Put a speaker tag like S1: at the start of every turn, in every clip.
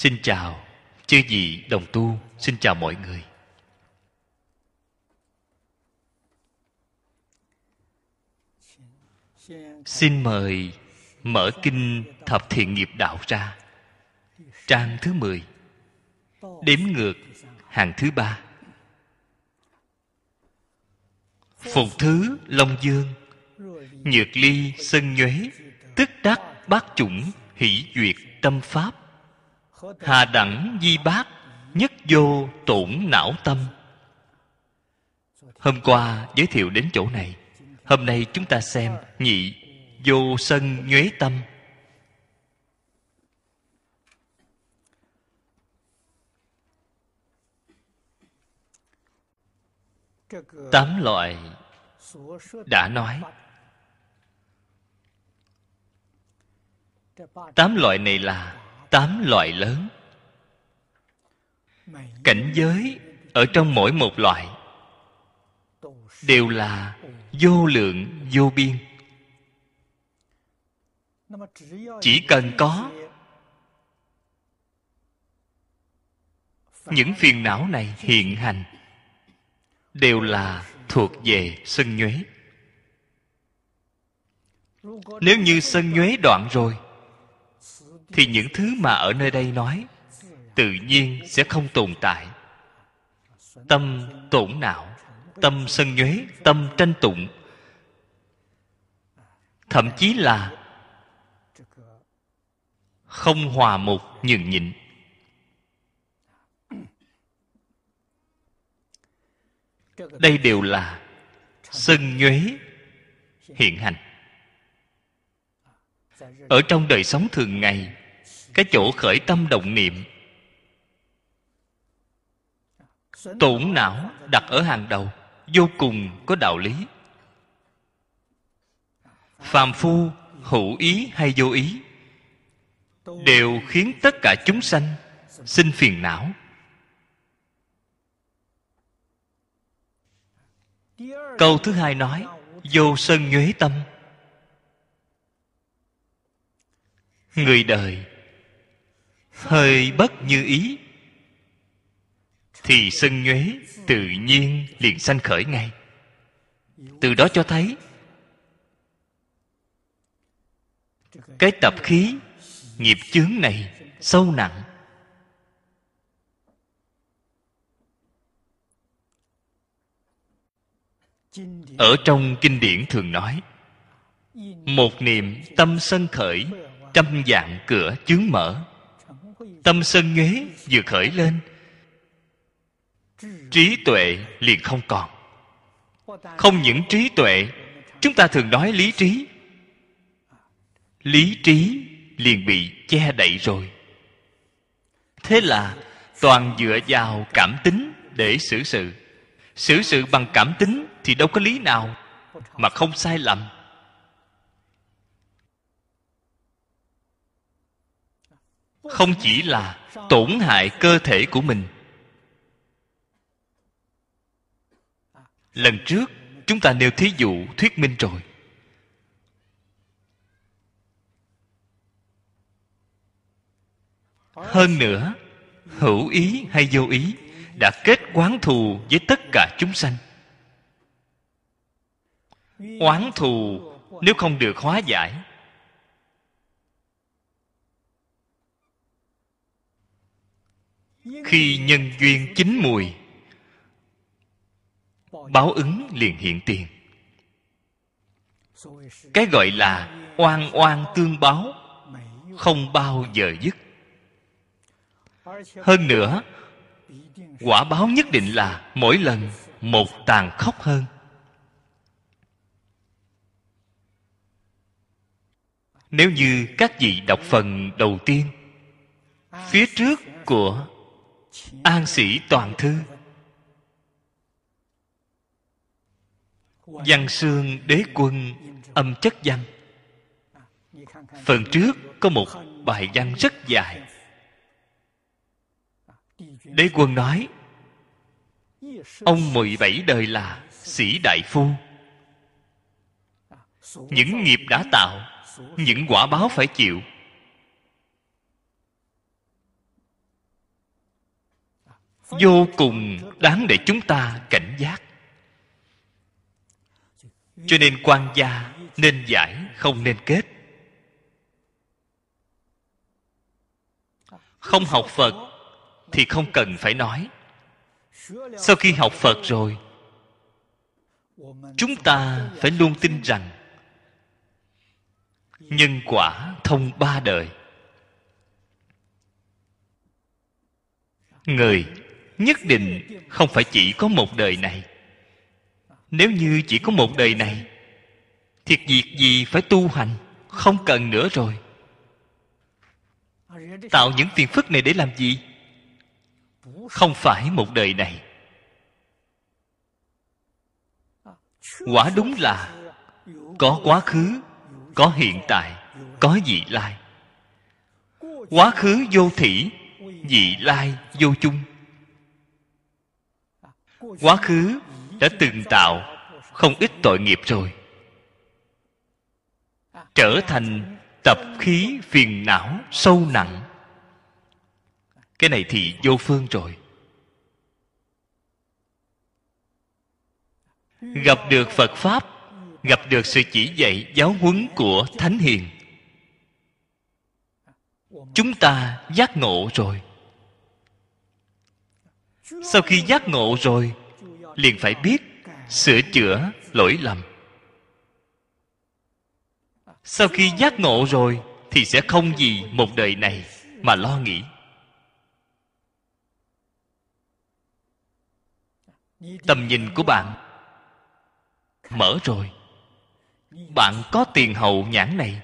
S1: Xin chào chư vị đồng tu, xin chào mọi người. Xin mời mở kinh Thập Thiện Nghiệp Đạo ra. Trang thứ mười, Đếm ngược hàng thứ ba. Phục thứ Long Dương Nhược ly sân nhuế Tức đắc bát chủng hỷ duyệt tâm pháp hà đẳng di bác nhất vô tổn não tâm hôm qua giới thiệu đến chỗ này hôm nay chúng ta xem nhị vô sân nhuế tâm tám loại đã nói tám loại này là tám loại lớn cảnh giới ở trong mỗi một loại đều là vô lượng vô biên chỉ cần có những phiền não này hiện hành đều là thuộc về sân nhuế nếu như sân nhuế đoạn rồi thì những thứ mà ở nơi đây nói tự nhiên sẽ không tồn tại tâm tổn não tâm sân nhuế tâm tranh tụng thậm chí là không hòa một nhường nhịn đây đều là sân nhuế hiện hành ở trong đời sống thường ngày cái chỗ khởi tâm động niệm tổn não đặt ở hàng đầu vô cùng có đạo lý phàm phu hữu ý hay vô ý đều khiến tất cả chúng sanh sinh phiền não câu thứ hai nói vô sân nhuế tâm người đời hơi bất như ý thì sân nhuế tự nhiên liền sanh khởi ngay từ đó cho thấy cái tập khí nghiệp chướng này sâu nặng ở trong kinh điển thường nói một niệm tâm sân khởi trăm dạng cửa chướng mở tâm sân ghế vừa khởi lên trí tuệ liền không còn không những trí tuệ chúng ta thường nói lý trí lý trí liền bị che đậy rồi thế là toàn dựa vào cảm tính để xử sự xử sự bằng cảm tính thì đâu có lý nào mà không sai lầm không chỉ là tổn hại cơ thể của mình lần trước chúng ta nêu thí dụ thuyết minh rồi hơn nữa hữu ý hay vô ý đã kết oán thù với tất cả chúng sanh
S2: oán thù nếu
S1: không được hóa giải khi nhân duyên chín mùi báo ứng liền hiện tiền cái gọi là oan oan tương báo không bao giờ dứt hơn nữa quả báo nhất định là mỗi lần một tàn khốc hơn nếu như các vị đọc phần đầu tiên phía trước của an sĩ toàn thư văn xương đế quân âm chất văn phần trước có một bài văn rất dài đế quân nói ông mười bảy đời là sĩ đại phu những nghiệp đã tạo những quả báo phải chịu vô cùng đáng để chúng ta cảnh giác cho nên quan gia nên giải không nên kết không học phật thì không cần phải nói sau khi học phật rồi chúng ta phải luôn tin rằng nhân quả thông ba đời người nhất định không phải chỉ có một đời này nếu như chỉ có một đời này thiệt việc gì phải tu hành không cần nữa rồi tạo những phiền phức này để làm gì không phải một đời này quả đúng là có quá khứ có hiện tại có vị lai quá khứ vô thỉ vị lai vô chung quá khứ đã từng tạo không ít tội nghiệp rồi trở thành tập khí phiền não sâu nặng cái này thì vô phương rồi gặp được phật pháp gặp được sự chỉ dạy giáo huấn của thánh hiền chúng ta giác ngộ rồi sau khi giác ngộ rồi liền phải biết sửa chữa lỗi lầm sau khi giác ngộ rồi thì sẽ không gì một đời này mà lo nghĩ tầm nhìn của bạn mở rồi bạn có tiền hậu nhãn này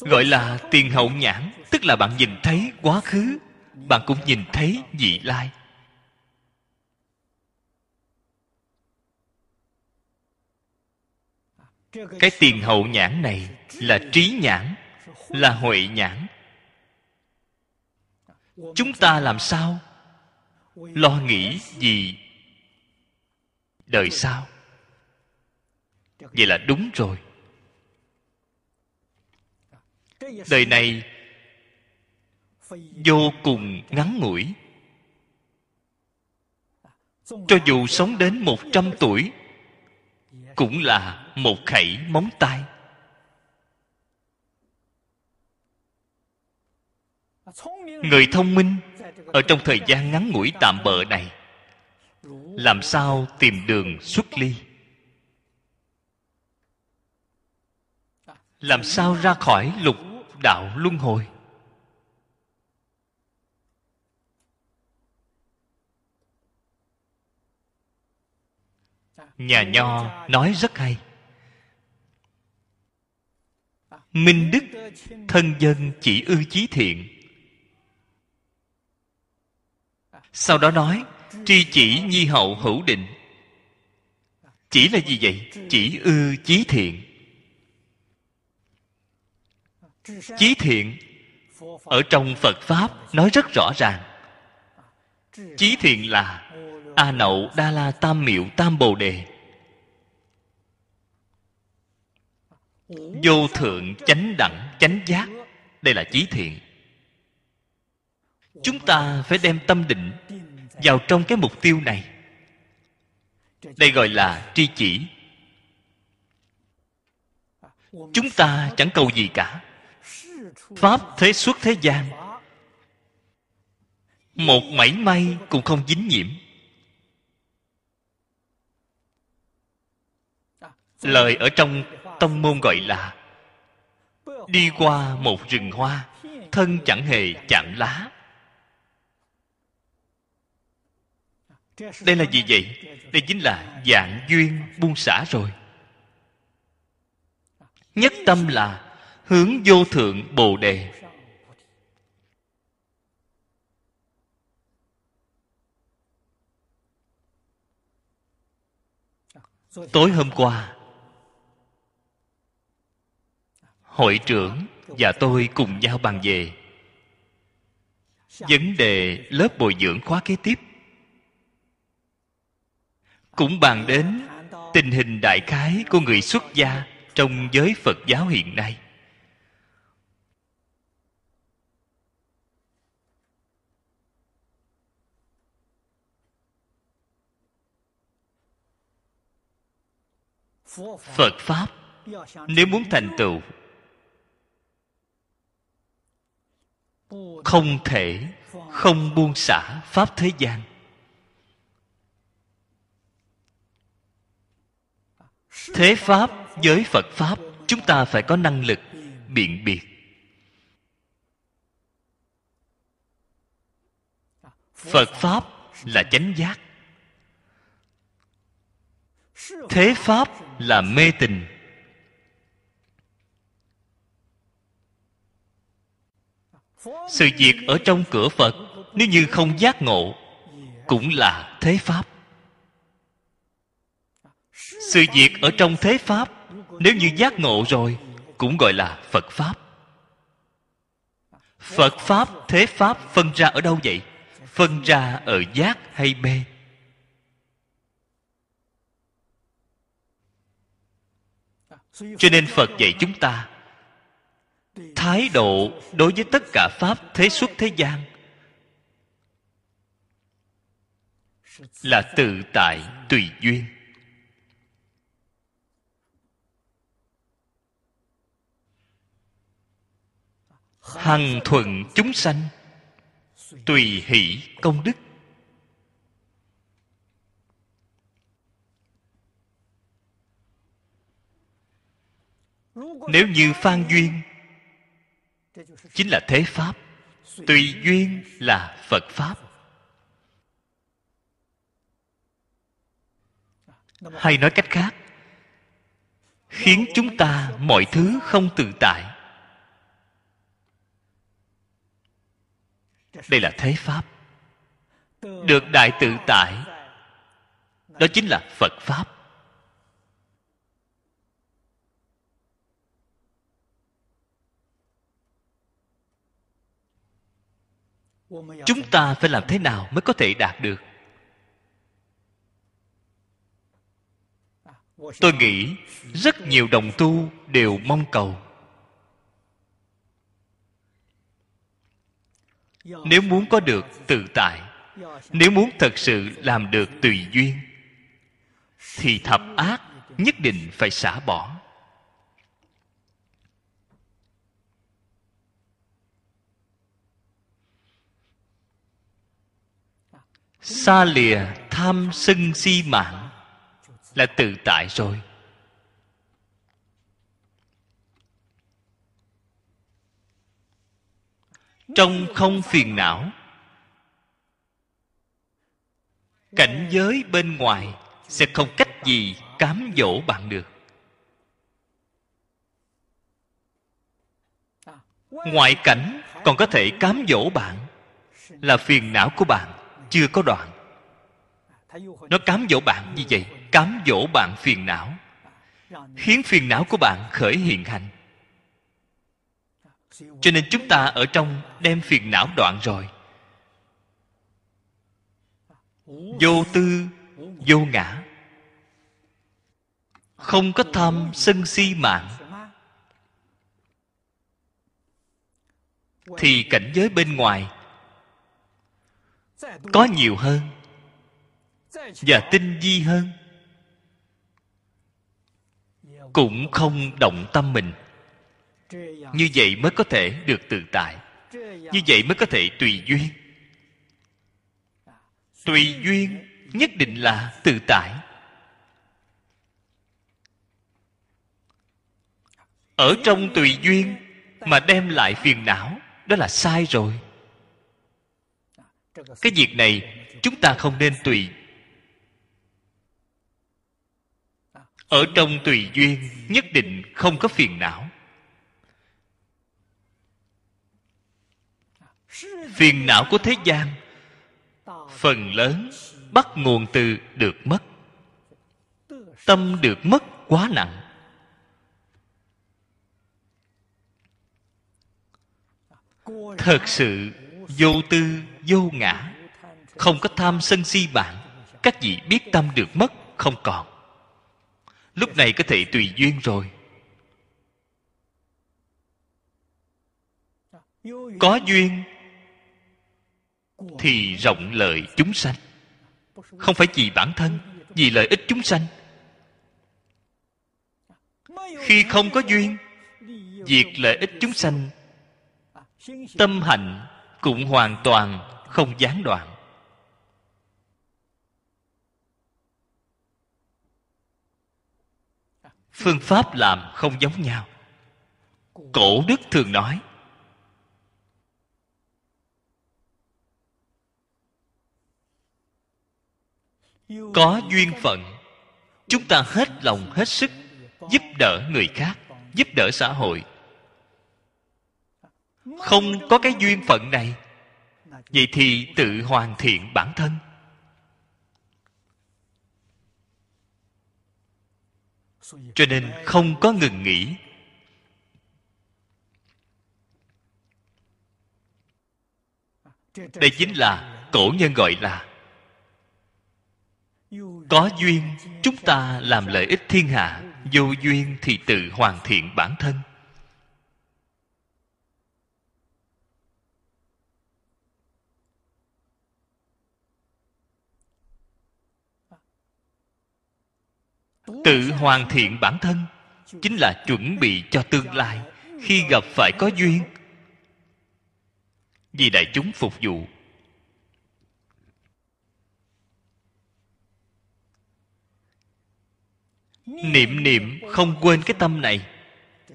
S1: gọi là tiền hậu nhãn tức là bạn nhìn thấy quá khứ bạn cũng nhìn thấy vị lai cái tiền hậu nhãn này là trí nhãn là huệ nhãn chúng ta làm sao lo nghĩ gì đời sau vậy là đúng rồi đời này vô cùng ngắn ngủi cho dù sống đến một trăm tuổi cũng là một khẩy móng tay người thông minh ở trong thời gian ngắn ngủi tạm bợ này làm sao tìm đường xuất ly làm sao ra khỏi lục đạo luân hồi nhà nho nói rất hay minh đức thân dân chỉ ư chí thiện sau đó nói tri chỉ nhi hậu hữu định chỉ là gì vậy chỉ ư chí thiện chí thiện ở trong phật pháp nói rất rõ ràng chí thiện là a nậu đa la tam miệu tam bồ đề vô thượng chánh đẳng chánh giác đây là chí thiện chúng ta phải đem tâm định vào trong cái mục tiêu này đây gọi là tri chỉ chúng ta chẳng cầu gì cả pháp thế xuất thế gian một mảy may cũng không dính nhiễm lời ở trong tông môn gọi là đi qua một rừng hoa thân chẳng hề chạm lá đây là gì vậy đây chính là dạng duyên buông xả rồi nhất tâm là hướng vô thượng bồ đề tối hôm qua hội trưởng và tôi cùng nhau bàn về vấn đề lớp bồi dưỡng khóa kế tiếp cũng bàn đến tình hình đại khái của người xuất gia trong giới phật giáo hiện nay phật pháp nếu muốn thành tựu không thể không buông xả pháp thế gian thế pháp với phật pháp chúng ta phải có năng lực biện biệt phật pháp là chánh giác thế pháp là mê tình sự việc ở trong cửa phật nếu như không giác ngộ cũng là thế pháp sự việc ở trong thế pháp nếu như giác ngộ rồi cũng gọi là phật pháp phật pháp thế pháp phân ra ở đâu vậy phân ra ở giác hay mê cho nên phật dạy chúng ta thái độ đối với tất cả pháp thế xuất thế gian là tự tại tùy duyên hằng thuận chúng sanh tùy hỷ công đức nếu như phan duyên chính là thế pháp tùy duyên là phật pháp hay nói cách khác khiến chúng ta mọi thứ không tự tại đây là thế pháp được đại tự tại đó chính là phật pháp chúng ta phải làm thế nào mới có thể đạt được tôi nghĩ rất nhiều đồng tu đều mong cầu nếu muốn có được tự tại nếu muốn thật sự làm được tùy duyên thì thập ác nhất định phải xả bỏ xa lìa tham sân si mạng là tự tại rồi trong không phiền não cảnh giới bên ngoài sẽ không cách gì cám dỗ bạn được ngoại cảnh còn có thể cám dỗ bạn là phiền não của bạn chưa có đoạn nó cám dỗ bạn như vậy cám dỗ bạn phiền não khiến phiền não của bạn khởi hiện hành cho nên chúng ta ở trong đem phiền não đoạn rồi vô tư vô ngã không có tham sân si mạng thì cảnh giới bên ngoài có nhiều hơn và tinh vi hơn cũng không động tâm mình như vậy mới có thể được tự tại như vậy mới có thể tùy duyên tùy duyên nhất định là tự tại ở trong tùy duyên mà đem lại phiền não đó là sai rồi cái việc này chúng ta không nên tùy ở trong tùy duyên nhất định không có phiền não phiền não của thế gian phần lớn bắt nguồn từ được mất tâm được mất quá nặng thật sự vô tư vô ngã không có tham sân si bạn các vị biết tâm được mất không còn lúc này có thể tùy duyên rồi có duyên thì rộng lợi chúng sanh không phải vì bản thân vì lợi ích chúng sanh khi không có duyên việc lợi ích chúng sanh tâm hạnh cũng hoàn toàn không gián đoạn phương pháp làm không giống nhau cổ đức thường nói có duyên phận chúng ta hết lòng hết sức giúp đỡ người khác giúp đỡ xã hội không có cái duyên phận này vậy thì tự hoàn thiện bản thân cho nên không có ngừng nghỉ đây chính là cổ nhân gọi là có duyên chúng ta làm lợi ích thiên hạ vô duyên thì tự hoàn thiện bản thân tự hoàn thiện bản thân chính là chuẩn bị cho tương lai khi gặp phải có duyên vì đại chúng phục vụ niệm niệm không quên cái tâm này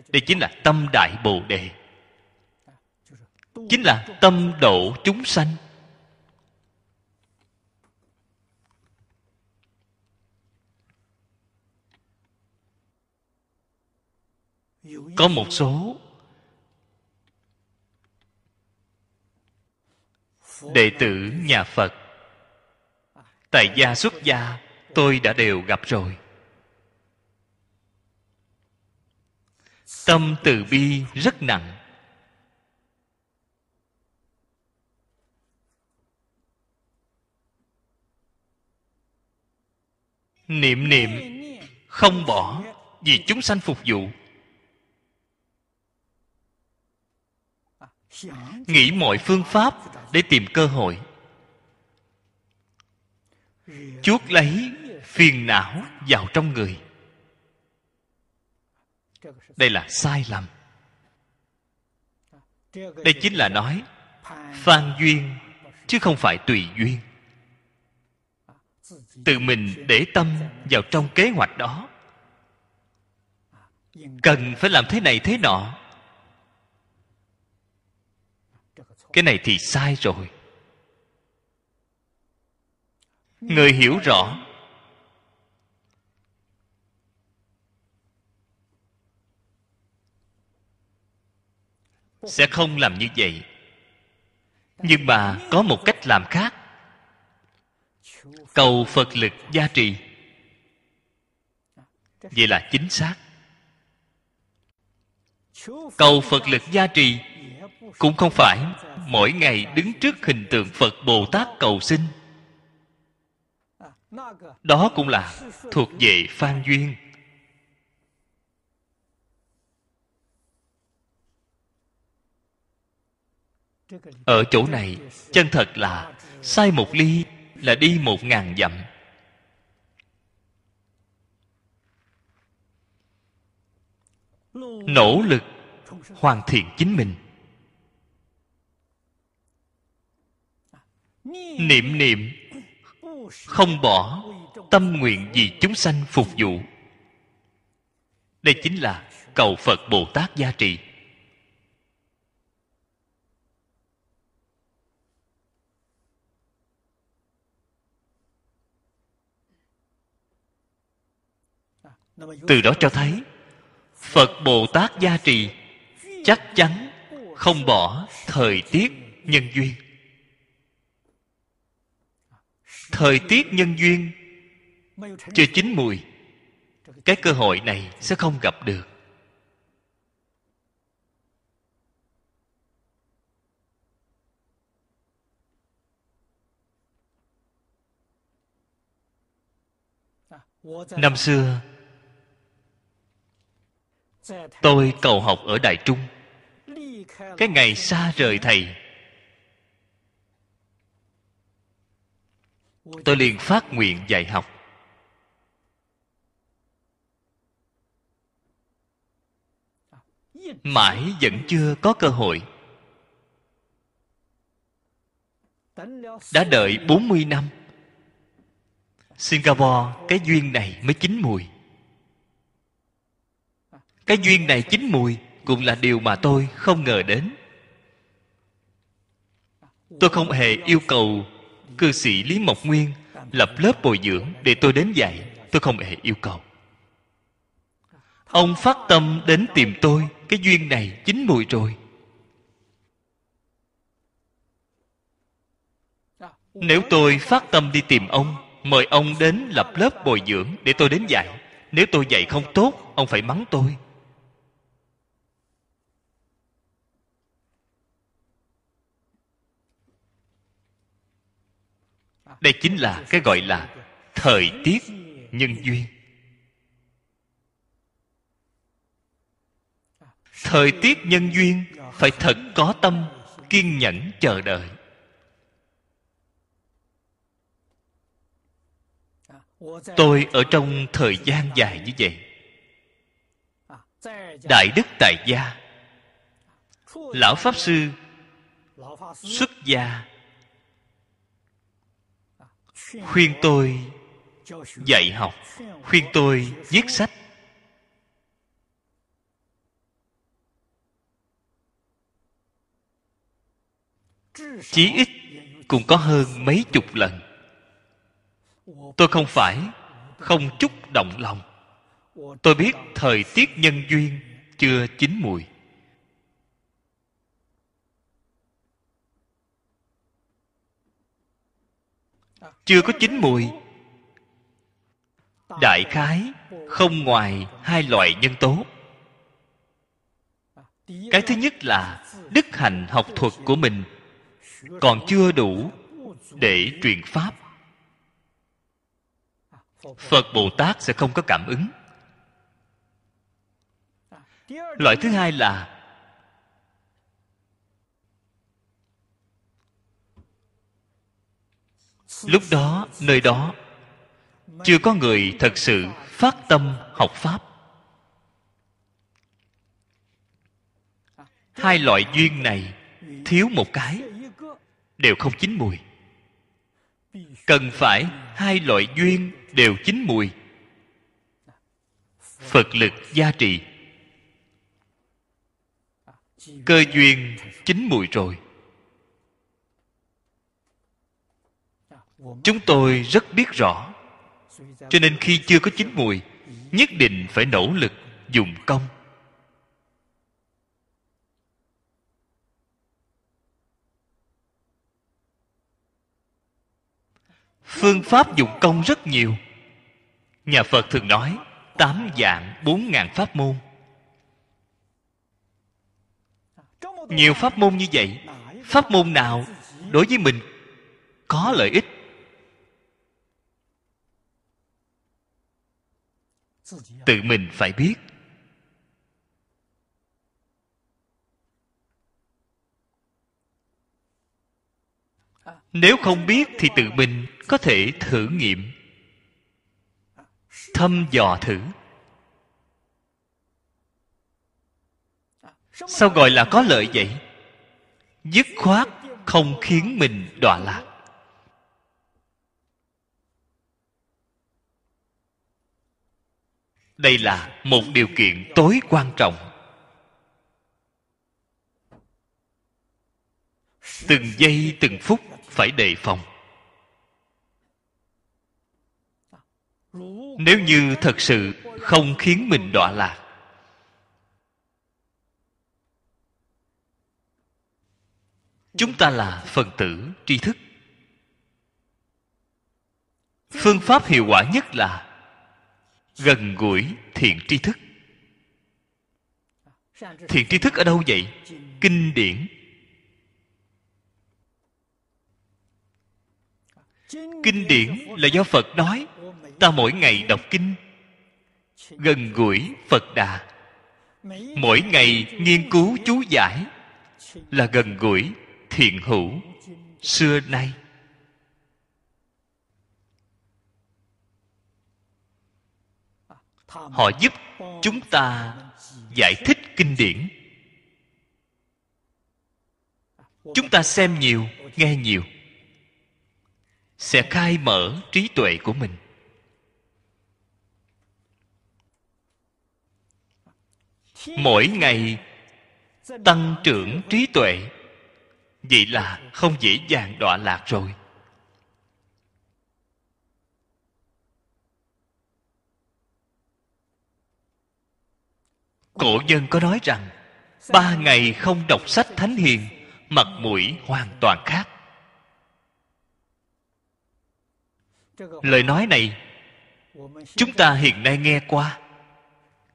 S1: đây chính là tâm đại bồ đề chính là tâm độ chúng sanh có một số đệ tử nhà phật tại gia xuất gia tôi đã đều gặp rồi tâm từ bi rất nặng niệm niệm không bỏ vì chúng sanh phục vụ nghĩ mọi phương pháp để tìm cơ hội chuốc lấy phiền não vào trong người đây là sai lầm đây chính là nói phan duyên chứ không phải tùy duyên tự mình để tâm vào trong kế hoạch đó cần phải làm thế này thế nọ cái này thì sai rồi người hiểu rõ sẽ không làm như vậy nhưng mà có một cách làm khác cầu phật lực gia trì vậy là chính xác cầu phật lực gia trì cũng không phải mỗi ngày đứng trước hình tượng phật bồ tát cầu sinh đó cũng là thuộc về phan duyên ở chỗ này chân thật là sai một ly là đi một ngàn dặm nỗ lực hoàn thiện chính mình niệm niệm không bỏ tâm nguyện vì chúng sanh phục vụ đây chính là cầu phật bồ tát gia trị
S2: từ đó cho thấy
S1: phật bồ tát gia trì chắc chắn không bỏ thời tiết nhân duyên thời tiết nhân duyên chưa chín mùi cái cơ hội này sẽ không gặp được năm xưa tôi cầu học ở đại trung cái ngày xa rời thầy tôi liền phát nguyện dạy học mãi vẫn chưa có cơ hội đã đợi 40 năm Singapore cái duyên này mới chín mùi cái duyên này chín mùi cũng là điều mà tôi không ngờ đến tôi không hề yêu cầu cư sĩ lý mộc nguyên lập lớp bồi dưỡng để tôi đến dạy tôi không hề yêu cầu ông phát tâm đến tìm tôi cái duyên này chín mùi rồi nếu tôi phát tâm đi tìm ông mời ông đến lập lớp bồi dưỡng để tôi đến dạy nếu tôi dạy không tốt ông phải mắng tôi đây chính là cái gọi là thời tiết nhân duyên thời tiết nhân duyên phải thật có tâm kiên nhẫn chờ đợi tôi ở trong thời gian dài như vậy đại đức tại gia lão pháp sư xuất gia khuyên tôi dạy học khuyên tôi viết sách chí ít cũng có hơn mấy chục lần tôi không phải không chút động lòng tôi biết thời tiết nhân duyên chưa chín mùi chưa có chín mùi đại khái không ngoài hai loại nhân tố cái thứ nhất là đức hạnh học thuật của mình còn chưa đủ để truyền pháp phật bồ tát sẽ không có cảm ứng loại thứ hai là lúc đó nơi đó chưa có người thật sự phát tâm học pháp hai loại duyên này thiếu một cái đều không chín mùi cần phải hai loại duyên đều chín mùi phật lực gia trì cơ duyên chín mùi rồi chúng tôi rất biết rõ cho nên khi chưa có chín mùi nhất định phải nỗ lực dùng công phương pháp dùng công rất nhiều nhà phật thường nói tám dạng bốn ngàn pháp môn nhiều pháp môn như vậy pháp môn nào đối với mình có lợi ích tự mình phải biết à, nếu không biết thì tự mình có thể thử nghiệm thăm dò thử à, sao gọi là có lợi vậy dứt khoát không khiến mình đọa lạc đây là một điều kiện tối quan trọng từng giây từng phút phải đề phòng nếu như thật sự không khiến mình đọa lạc chúng ta là phần tử tri thức phương pháp hiệu quả nhất là gần gũi thiện tri thức thiện tri thức ở đâu vậy kinh điển kinh điển là do phật nói ta mỗi ngày đọc kinh gần gũi phật đà mỗi ngày nghiên cứu chú giải là gần gũi thiện hữu xưa nay họ giúp chúng ta giải thích kinh điển chúng ta xem nhiều nghe nhiều sẽ khai mở trí tuệ của mình mỗi ngày tăng trưởng trí tuệ vậy là không dễ dàng đọa lạc rồi cổ nhân có nói rằng ba ngày không đọc sách thánh hiền mặt mũi hoàn toàn khác lời nói này chúng ta hiện nay nghe qua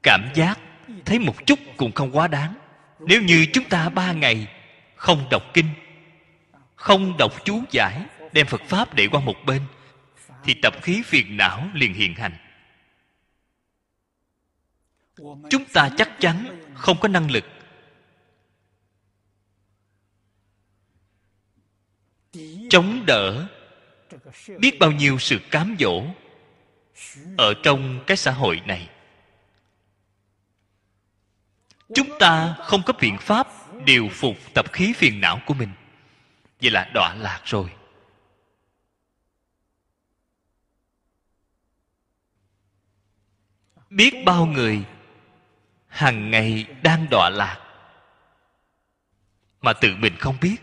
S1: cảm giác thấy một chút cũng không quá đáng nếu như chúng ta ba ngày không đọc kinh không đọc chú giải đem phật pháp để qua một bên thì tập khí phiền não liền hiện hành chúng ta chắc chắn không có năng lực chống đỡ biết bao nhiêu sự cám dỗ ở trong cái xã hội này chúng ta không có biện pháp điều phục tập khí phiền não của mình vậy là đọa lạc rồi biết bao người hằng ngày đang đọa lạc mà tự mình không biết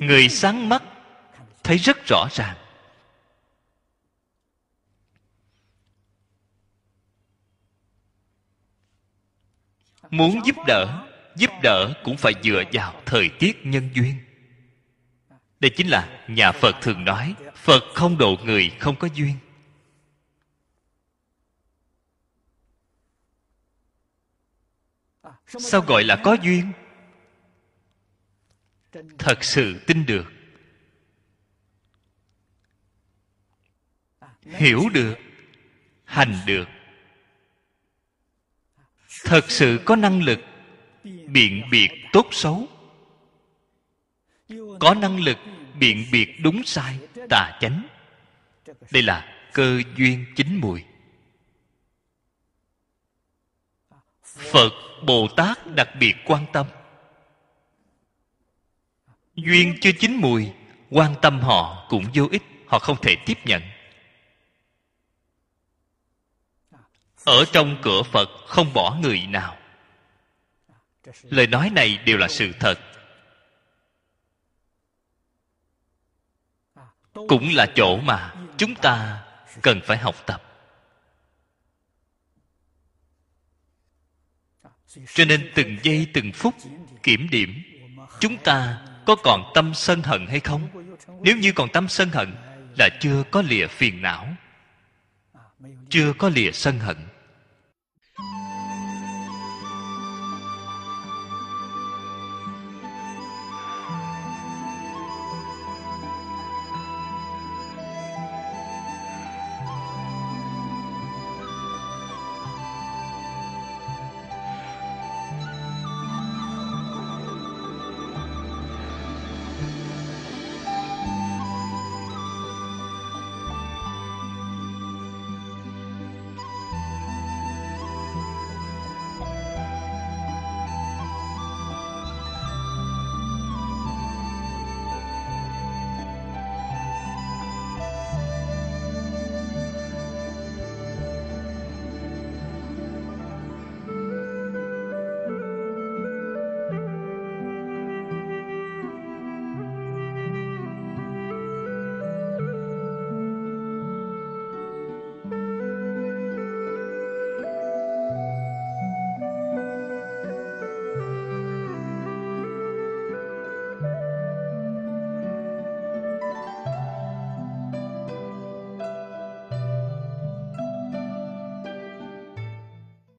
S1: người sáng mắt thấy rất rõ ràng muốn giúp đỡ giúp đỡ cũng phải dựa vào thời tiết nhân duyên đây chính là nhà phật thường nói phật không độ người không có duyên sao gọi là có duyên thật sự tin được hiểu được hành được thật sự có năng lực biện biệt tốt xấu có năng lực biện biệt đúng sai tà chánh đây là cơ duyên chính mùi phật bồ tát đặc biệt quan tâm duyên chưa chín mùi quan tâm họ cũng vô ích họ không thể tiếp nhận ở trong cửa phật không bỏ người nào lời nói này đều là sự thật cũng là chỗ mà chúng ta cần phải học tập cho nên từng giây từng phút kiểm điểm chúng ta có còn tâm sân hận hay không nếu như còn tâm sân hận là chưa có lìa phiền não chưa có lìa sân hận